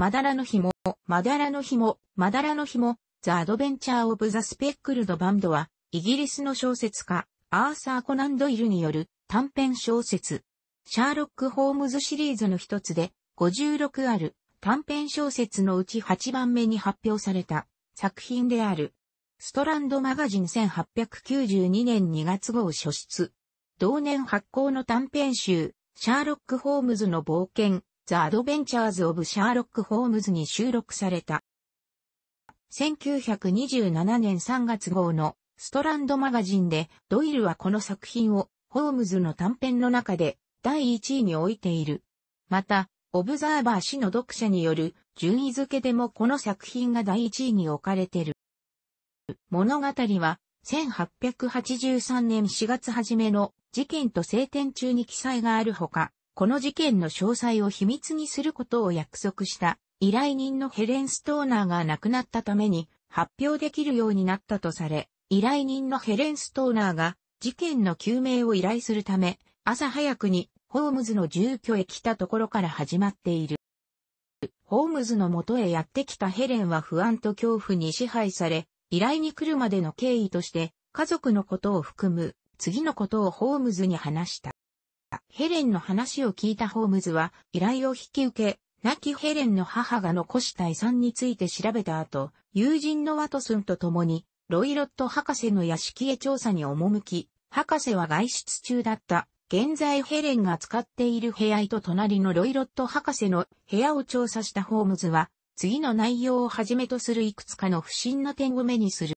マダラの紐、マダラの紐、マダラの紐、ザ・アドベンチャー・オブ・ザ・スペックルド・バンドは、イギリスの小説家、アーサー・コナン・ドイルによる短編小説、シャーロック・ホームズシリーズの一つで、56ある短編小説のうち8番目に発表された作品である。ストランドマガジン1892年2月号初出。同年発行の短編集、シャーロック・ホームズの冒険、ザ・アドベンチャーズ・オブ・シャーロック・ホームズに収録された。1927年3月号のストランドマガジンでドイルはこの作品をホームズの短編の中で第1位に置いている。また、オブザーバー氏の読者による順位付けでもこの作品が第1位に置かれてる。物語は1883年4月初めの事件と晴天中に記載があるほか、この事件の詳細を秘密にすることを約束した依頼人のヘレン・ストーナーが亡くなったために発表できるようになったとされ、依頼人のヘレン・ストーナーが事件の究明を依頼するため、朝早くにホームズの住居へ来たところから始まっている。ホームズの元へやってきたヘレンは不安と恐怖に支配され、依頼に来るまでの経緯として、家族のことを含む、次のことをホームズに話した。ヘレンの話を聞いたホームズは依頼を引き受け、亡きヘレンの母が残した遺産について調べた後、友人のワトソンと共に、ロイロット博士の屋敷へ調査に赴き、博士は外出中だった。現在ヘレンが使っている部屋と隣のロイロット博士の部屋を調査したホームズは、次の内容をはじめとするいくつかの不審な点を目にする。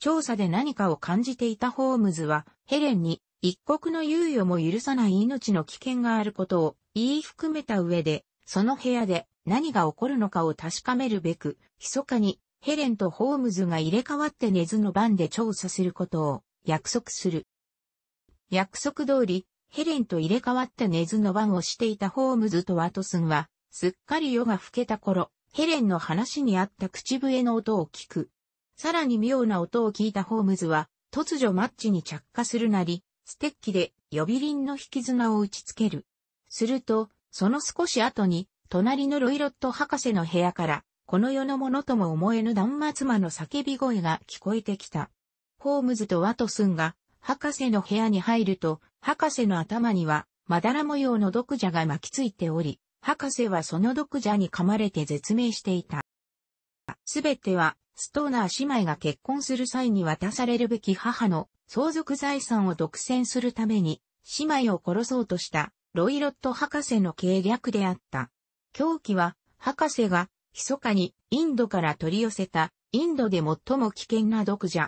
調査で何かを感じていたホームズは、ヘレンに一刻の猶予も許さない命の危険があることを言い含めた上で、その部屋で何が起こるのかを確かめるべく、密かにヘレンとホームズが入れ替わって根津の番で調査することを約束する。約束通り、ヘレンと入れ替わって根津の番をしていたホームズとワトスンは、すっかり夜が更けた頃、ヘレンの話にあった口笛の音を聞く。さらに妙な音を聞いたホームズは、突如マッチに着火するなり、ステッキで呼び鈴の引き綱を打ち付ける。すると、その少し後に、隣のロイロット博士の部屋から、この世のものとも思えぬ断末魔の叫び声が聞こえてきた。ホームズとワトスンが、博士の部屋に入ると、博士の頭には、まだら模様の毒蛇が巻きついており、博士はその毒蛇に噛まれて絶命していた。すべては、ストーナー姉妹が結婚する際に渡されるべき母の相続財産を独占するために、姉妹を殺そうとしたロイロット博士の計略であった。狂気は、博士が、密かにインドから取り寄せた、インドで最も危険な毒蛇。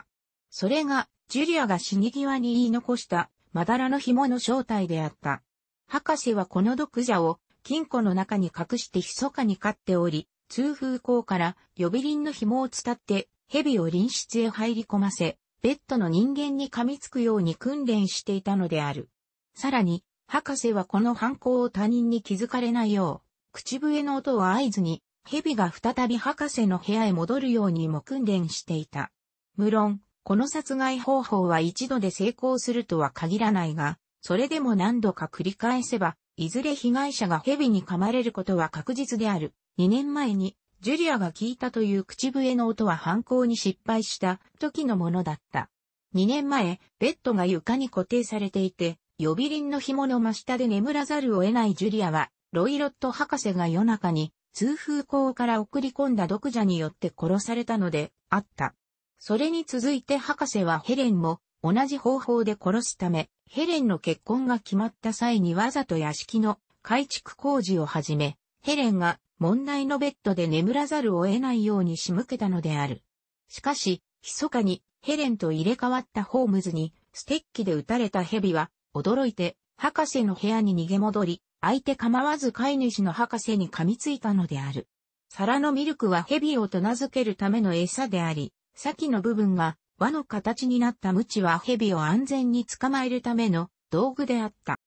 それが、ジュリアが死に際に言い残した、マダラの紐の正体であった。博士はこの毒蛇を、金庫の中に隠して密かに飼っており、通風口から呼び鈴の紐を伝って、蛇を隣室へ入り込ませ、ベッドの人間に噛みつくように訓練していたのである。さらに、博士はこの犯行を他人に気づかれないよう、口笛の音を合図に、蛇が再び博士の部屋へ戻るようにも訓練していた。無論、この殺害方法は一度で成功するとは限らないが、それでも何度か繰り返せば、いずれ被害者が蛇に噛まれることは確実である。2年前にジュリアが聞いたという口笛の音は犯行に失敗した時のものだった。2年前、ベッドが床に固定されていて、呼び鈴の紐の真下で眠らざるを得ないジュリアは、ロイロット博士が夜中に通風口から送り込んだ毒蛇によって殺されたのであった。それに続いて博士はヘレンも同じ方法で殺すため、ヘレンの結婚が決まった際にわざと屋敷の改築工事を始め、ヘレンが問題のベッドで眠らざるを得ないように仕向けたのである。しかし、密かにヘレンと入れ替わったホームズに、ステッキで撃たれた蛇は、驚いて、博士の部屋に逃げ戻り、相手構わず飼い主の博士に噛みついたのである。皿のミルクは蛇をと名付けるための餌であり、先の部分が輪の形になった無知は蛇を安全に捕まえるための道具であった。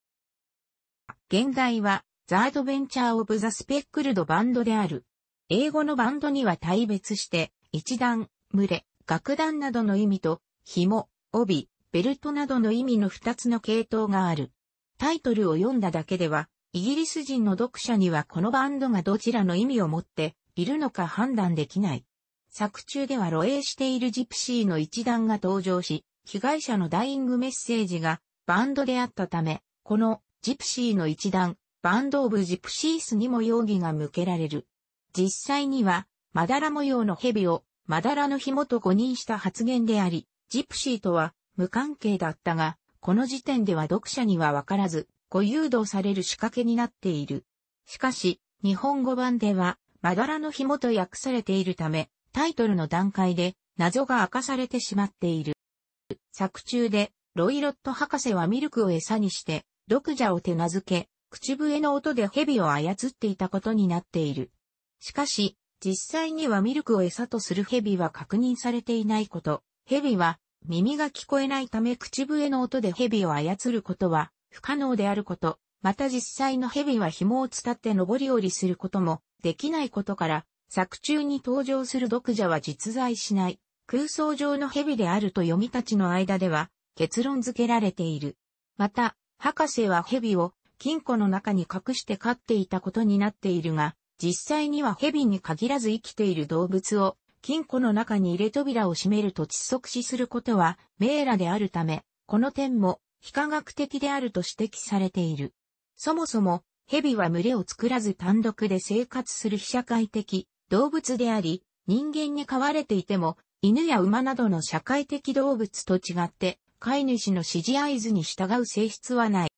現代はザードベンチャー・オブ・ザ・スペックルド・バンドである。英語のバンドには大別して、一段、群れ、楽団などの意味と、紐、帯、ベルトなどの意味の二つの系統がある。タイトルを読んだだけでは、イギリス人の読者にはこのバンドがどちらの意味を持っているのか判断できない。作中では露営しているジプシーの一団が登場し、被害者のダイイングメッセージがバンドであったため、このジプシーの一団バンド・オブ・ジプシースにも容疑が向けられる。実際には、まだら模様の蛇を、まだらの紐と誤認した発言であり、ジプシーとは無関係だったが、この時点では読者にはわからず、ご誘導される仕掛けになっている。しかし、日本語版では、まだらの紐と訳されているため、タイトルの段階で謎が明かされてしまっている。作中で、ロイロット博士はミルクを餌にして、毒蛇を手なずけ、口笛の音で蛇を操っていたことになっている。しかし、実際にはミルクを餌とする蛇は確認されていないこと。蛇は耳が聞こえないため口笛の音で蛇を操ることは不可能であること。また実際の蛇は紐を伝って上り下りすることもできないことから、作中に登場する読者は実在しない空想上の蛇であると読みたちの間では結論付けられている。また、博士は蛇を金庫の中に隠して飼っていたことになっているが、実際には蛇に限らず生きている動物を金庫の中に入れ扉を閉めると窒息死することは命らであるため、この点も非科学的であると指摘されている。そもそも蛇は群れを作らず単独で生活する非社会的動物であり、人間に飼われていても犬や馬などの社会的動物と違って飼い主の指示合図に従う性質はない。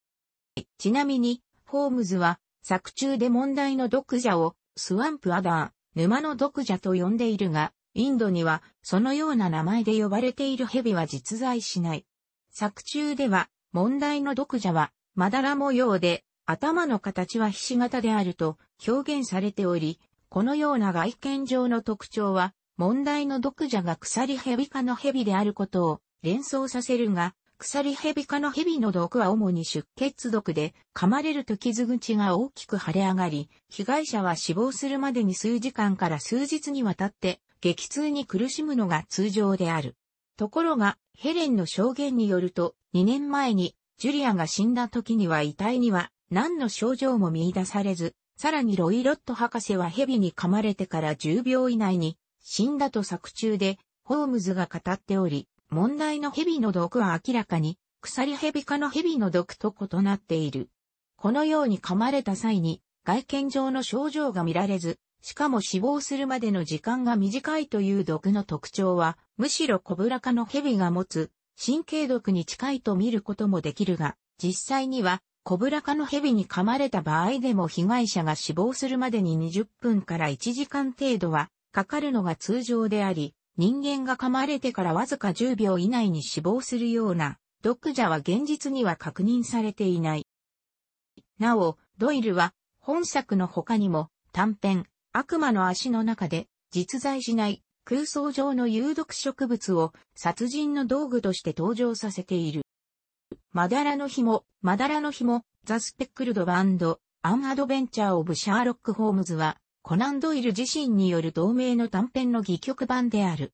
ちなみに、ホームズは作中で問題の毒蛇をスワンプアダー、沼の毒蛇と呼んでいるが、インドにはそのような名前で呼ばれている蛇は実在しない。作中では問題の毒蛇はまだら模様で頭の形はひし形であると表現されており、このような外見上の特徴は問題の毒蛇が鎖蛇科の蛇であることを連想させるが、鎖蛇科の蛇の毒は主に出血毒で、噛まれると傷口が大きく腫れ上がり、被害者は死亡するまでに数時間から数日にわたって、激痛に苦しむのが通常である。ところが、ヘレンの証言によると、2年前に、ジュリアが死んだ時には遺体には、何の症状も見出されず、さらにロイロット博士は蛇に噛まれてから10秒以内に、死んだと作中で、ホームズが語っており、問題の蛇の毒は明らかに、鎖蛇科の蛇の毒と異なっている。このように噛まれた際に、外見上の症状が見られず、しかも死亡するまでの時間が短いという毒の特徴は、むしろコブラ科の蛇が持つ神経毒に近いと見ることもできるが、実際にはコブラ科の蛇に噛まれた場合でも被害者が死亡するまでに20分から1時間程度はかかるのが通常であり、人間が噛まれてからわずか10秒以内に死亡するような、毒蛇は現実には確認されていない。なお、ドイルは、本作の他にも、短編、悪魔の足の中で、実在しない空想上の有毒植物を殺人の道具として登場させている。マダラの紐、マダラの紐、ザ・スペックルド・バンド、アン・アドベンチャー・オブ・シャーロック・ホームズは、コナンドイル自身による同名の短編の戯曲版である。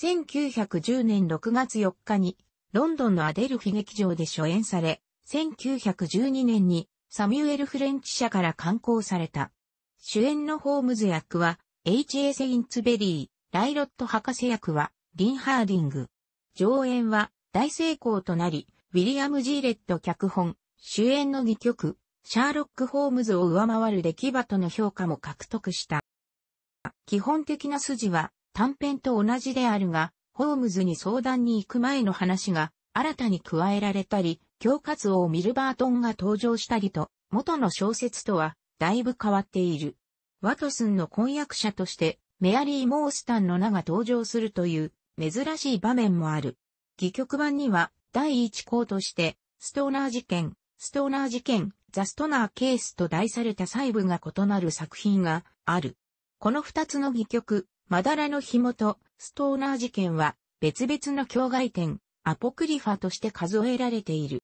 1910年6月4日に、ロンドンのアデルフィ劇場で初演され、1912年にサミュエル・フレンチ社から刊行された。主演のホームズ役は、H.A. セインツベリー、ライロット博士役は、リン・ハーディング。上演は大成功となり、ウィリアム・ジーレット脚本、主演の2曲、シャーロック・ホームズを上回る出来場との評価も獲得した。基本的な筋は短編と同じであるが、ホームズに相談に行く前の話が新たに加えられたり、恐喝王ミルバートンが登場したりと、元の小説とはだいぶ変わっている。ワトスンの婚約者としてメアリー・モースタンの名が登場するという珍しい場面もある。戯曲版には第一項としてストーナー事件、ストーナー事件、ザストナーケースと題された細部が異なる作品がある。この二つの戯曲、まだらの紐とストーナー事件は別々の境外点、アポクリファとして数えられている。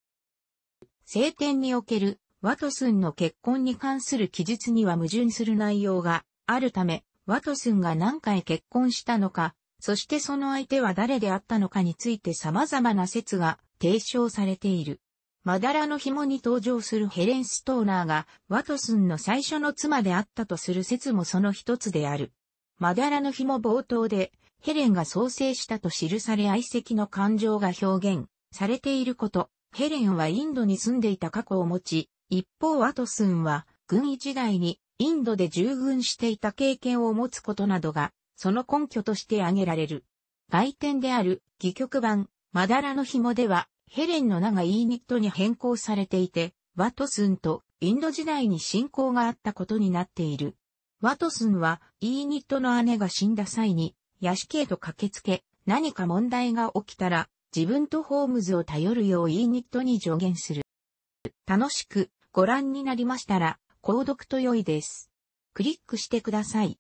聖典におけるワトスンの結婚に関する記述には矛盾する内容があるため、ワトスンが何回結婚したのか、そしてその相手は誰であったのかについて様々な説が提唱されている。マダラの紐に登場するヘレン・ストーナーが、ワトスンの最初の妻であったとする説もその一つである。マダラの紐冒頭で、ヘレンが創生したと記され愛席の感情が表現されていること、ヘレンはインドに住んでいた過去を持ち、一方ワトスンは、軍医時代にインドで従軍していた経験を持つことなどが、その根拠として挙げられる。外典である、戯曲版、マダラの紐では、ヘレンの名がイーニットに変更されていて、ワトスンとインド時代に信仰があったことになっている。ワトスンはイーニットの姉が死んだ際に、ヤシケイと駆けつけ、何か問題が起きたら、自分とホームズを頼るようイーニットに助言する。楽しくご覧になりましたら、購読と良いです。クリックしてください。